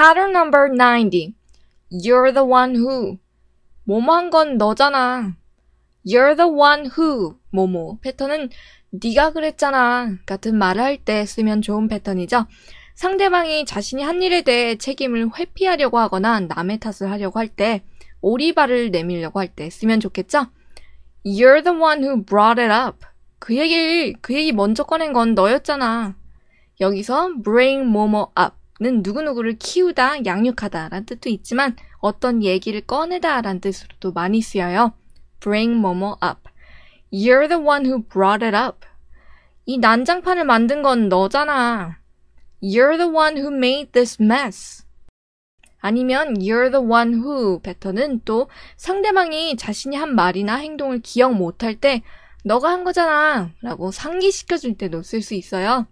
Pattern number 90. You're the one who. 뭐뭐 한건 너잖아. You're the one who. 뭐뭐. 패턴은 네가 그랬잖아. 같은 말을 할 때 쓰면 좋은 패턴이죠. 상대방이 자신이 한 일에 대해 책임을 회피하려고 하거나 남의 탓을 하려고 할 때 오리발을 내밀려고 할 때 쓰면 좋겠죠? You're the one who brought it up. 그얘기그 얘기 먼저 꺼낸 건 너였잖아. 여기서 bring 뭐뭐 up. 는 누구누구를 키우다, 양육하다라는 뜻도 있지만 어떤 얘기를 꺼내다라는 뜻으로도 많이 쓰여요. Bring 뭐뭐 up. You're the one who brought it up. 이 난장판을 만든 건 너잖아. You're the one who made this mess. 아니면 you're the one who 배터는 또 상대방이 자신이 한 말이나 행동을 기억 못할 때 너가 한 거잖아 라고 상기시켜줄 때도 쓸 수 있어요.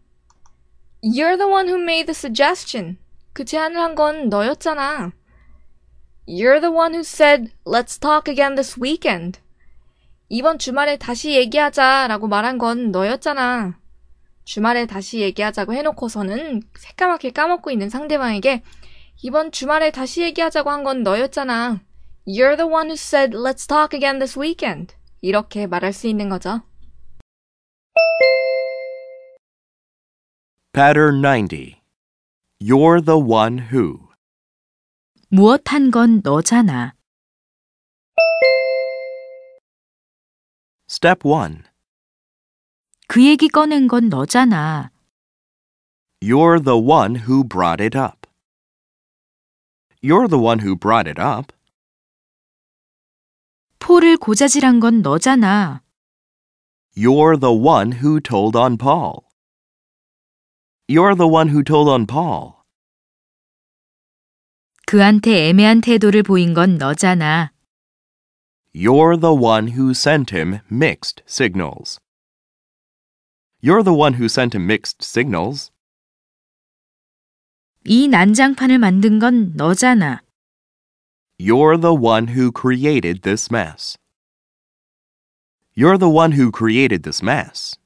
You're the one who made the suggestion. 그 제안을 한 건 너였잖아. You're the one who said, let's talk again this weekend. 이번 주말에 다시 얘기하자 라고 말한 건 너였잖아. 주말에 다시 얘기하자고 해놓고서는 새까맣게 까먹고 있는 상대방에게 이번 주말에 다시 얘기하자고 한 건 너였잖아. You're the one who said, let's talk again this weekend. 이렇게 말할 수 있는 거죠. Pattern 90. You're the one who. 무엇 건 너잖아. Step 1. 그 얘기 꺼낸 건 너잖아. You're the one who brought it up. You're the one who brought it up. 폴을 고자질한 건 너잖아. You're the one who told on Paul. You're the one who told on Paul. 그한테 애매한 태도를 보인 건 너잖아. You're the one who sent him mixed signals. You're the one who sent him mixed signals. 이 난장판을 만든 건 너잖아. You're the one who created this mess. You're the one who created this mess.